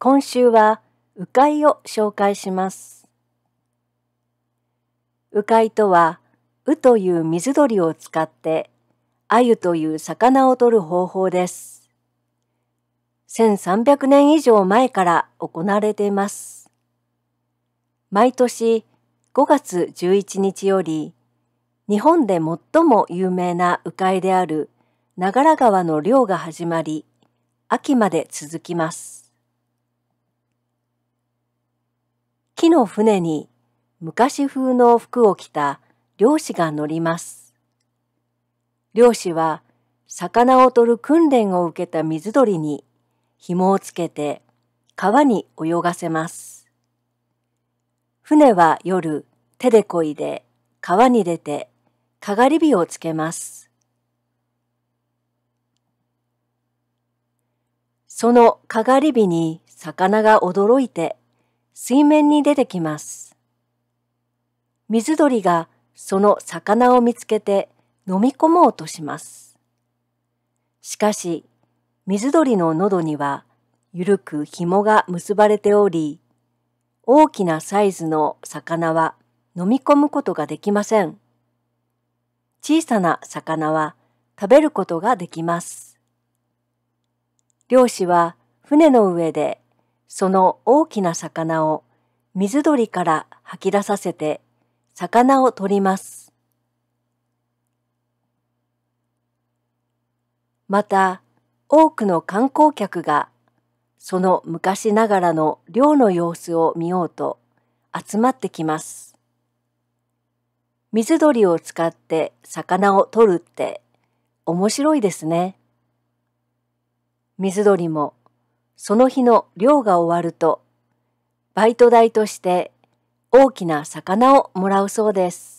今週は迂回を紹介します。迂回とは、うという水鳥を使って、鮎という魚を取る方法です。1300年以上前から行われています。毎年5月11日より、日本で最も有名な迂回である長良川の漁が始まり、秋まで続きます。木の船に昔風の服を着た漁師が乗ります。漁師は魚を取る訓練を受けた水鳥に紐をつけて川に泳がせます。船は夜手でこいで川に出てかがり火をつけます。そのかがり火に魚が驚いて水面に出てきます。水鳥がその魚を見つけて飲み込もうとします。しかし、水鳥の喉にはゆるく紐が結ばれており、大きなサイズの魚は飲み込むことができません。小さな魚は食べることができます。漁師は船の上でその大きな魚を水鳥から吐き出させて魚を取ります。また多くの観光客がその昔ながらの漁の様子を見ようと集まってきます。水鳥を使って魚を取るって面白いですね。水鳥もその日の漁が終わると、バイト代として大きな魚をもらうそうです。